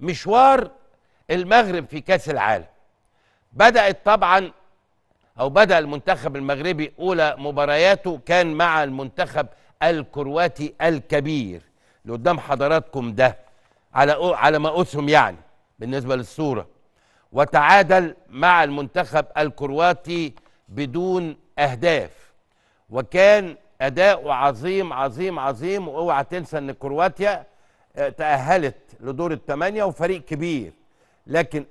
مشوار المغرب في كاس العالم بدأت طبعا أو بدأ المنتخب المغربي أولى مبارياته كان مع المنتخب الكرواتي الكبير اللي قدام حضراتكم ده على على أسهم يعني بالنسبة للصورة وتعادل مع المنتخب الكرواتي بدون أهداف وكان أداؤه عظيم عظيم عظيم وأوعى تنسى إن كرواتيا آه، تأهلت لدور الثمانية وفريق كبير لكن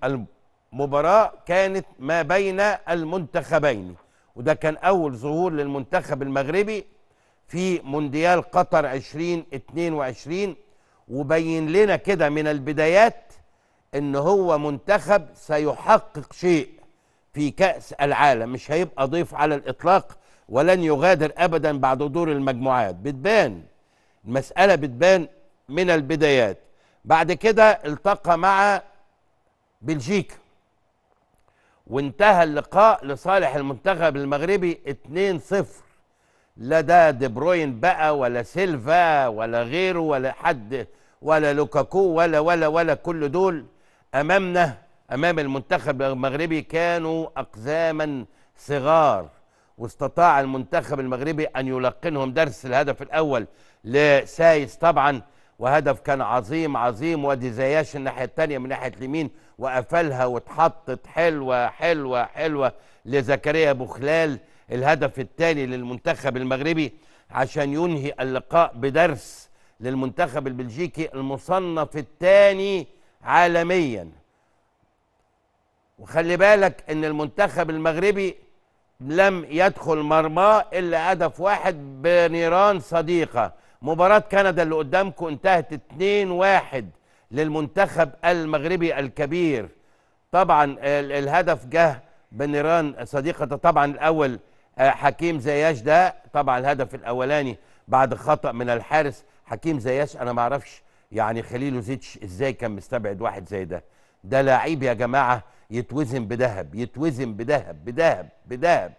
المباراة كانت ما بين المنتخبين وده كان أول ظهور للمنتخب المغربي في مونديال قطر 2022 وبين لنا كده من البدايات ان هو منتخب سيحقق شيء في كأس العالم مش هيبقى ضيف على الإطلاق ولن يغادر أبدا بعد دور المجموعات بتبان المسألة بتبان من البدايات بعد كده التقى مع بلجيكا وانتهى اللقاء لصالح المنتخب المغربي 2-0 لا ده دي بروين بقى ولا سيلفا ولا غيره ولا حد ولا لوكاكو ولا ولا ولا كل دول امامنا امام المنتخب المغربي كانوا اقزاما صغار واستطاع المنتخب المغربي ان يلقنهم درس الهدف الاول لسايس طبعا وهدف كان عظيم عظيم وادي زياش الناحيه الثانيه من ناحيه اليمين وقفلها واتحطت حلوه حلوه حلوه لزكريا بوخلال الهدف الثاني للمنتخب المغربي عشان ينهي اللقاء بدرس للمنتخب البلجيكي المصنف الثاني عالميا وخلي بالك ان المنتخب المغربي لم يدخل مرماه الا هدف واحد بنيران صديقه مباراة كندا اللي قدامكم انتهت 2-1 للمنتخب المغربي الكبير طبعا الهدف جه بنيران صديقة طبعا الأول آه، حكيم زياش ده طبعا الهدف الأولاني بعد خطأ من الحارس حكيم زياش أنا ما اعرفش يعني خليل زيتش إزاي كان مستبعد واحد زي ده ده لعيب يا جماعة يتوزن بذهب يتوزن بذهب بذهب بذهب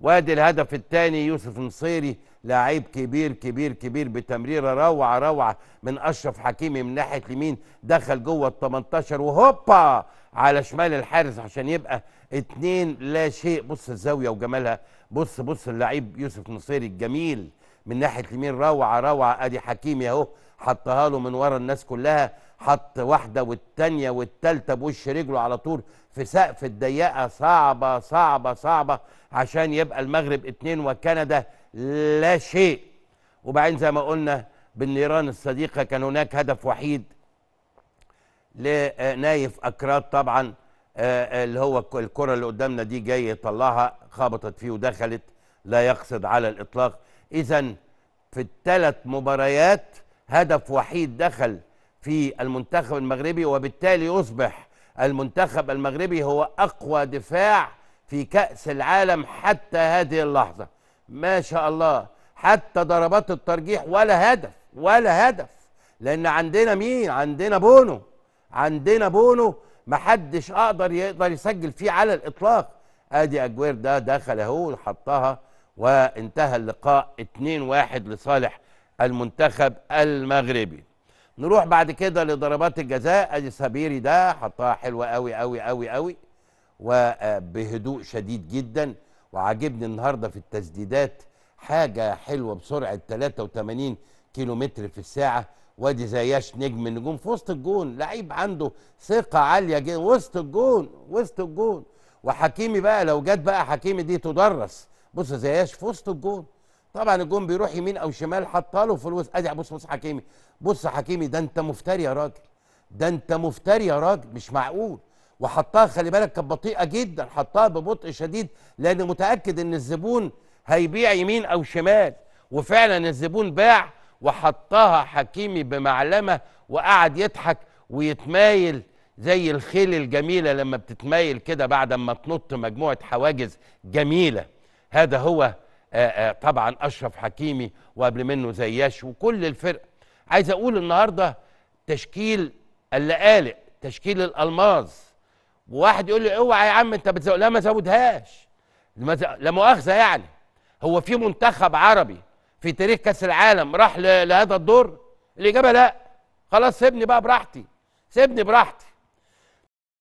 وادي الهدف الثاني يوسف نصيري لعيب كبير كبير كبير بتمريره روعه روعه من اشرف حكيمي من ناحيه اليمين دخل جوه ال 18 وهوبا على شمال الحارس عشان يبقى اتنين لا شيء بص الزاويه وجمالها بص بص اللعيب يوسف نصيري الجميل من ناحيه اليمين روعه روعه ادي حكيمي اهو حطها له من ورا الناس كلها حط واحده والثانيه والثالثه بوش رجله على طول في سقف الضيقه صعبه صعبه صعبه عشان يبقى المغرب اتنين وكندا لا شيء وبعدين زي ما قلنا بالنيران الصديقه كان هناك هدف وحيد لنايف اكراد طبعا آه، آه، اللي هو الكره اللي قدامنا دي جاي يطلعها خبطت فيه ودخلت لا يقصد على الاطلاق إذا في الثلاث مباريات هدف وحيد دخل في المنتخب المغربي وبالتالي يصبح المنتخب المغربي هو أقوى دفاع في كأس العالم حتى هذه اللحظة ما شاء الله حتى ضربات الترجيح ولا هدف ولا هدف لأن عندنا مين عندنا بونو عندنا بونو محدش أقدر يقدر يسجل فيه على الإطلاق ادي اجوير ده دخل اهو حطها وانتهى اللقاء 2-1 لصالح المنتخب المغربي نروح بعد كده لضربات الجزاء ادي سابيري ده حطها حلوه قوي قوي قوي قوي وبهدوء آه، شديد جدا وعاجبني النهارده في التسديدات حاجه حلوه بسرعه 83 كيلو متر في الساعه وادي زياش نجم النجوم في وسط الجون لعيب عنده ثقه عاليه جدا وسط الجون وسط الجون وحكيمي بقى لو جت بقى حكيمي دي تدرس بص زياش في وسط الجون طبعا الجون بيروح يمين او شمال حطها له في الوسط ادي بص بص حكيمي بص حكيمي ده انت مفتري يا راجل ده انت مفتري يا راجل مش معقول وحطها خلي بالك كانت بطيئه جدا حطها ببطء شديد لان متاكد ان الزبون هيبيع يمين او شمال وفعلا الزبون باع وحطها حكيمي بمعلمه وقعد يضحك ويتمايل زي الخيل الجميله لما بتتمايل كده بعد ما تنط مجموعه حواجز جميله هذا هو آه، آه، طبعا اشرف حكيمي وقبل منه زياش وكل الفرقه عايز اقول النهارده تشكيل اللقالق تشكيل الالماظ وواحد يقول لي اوعى يا عم انت بتزود لا ما زودهاش لا مؤاخذه يعني هو في منتخب عربي في تاريخ كاس العالم راح لهذا الدور الاجابه لا خلاص سيبني بقى براحتي سيبني براحتي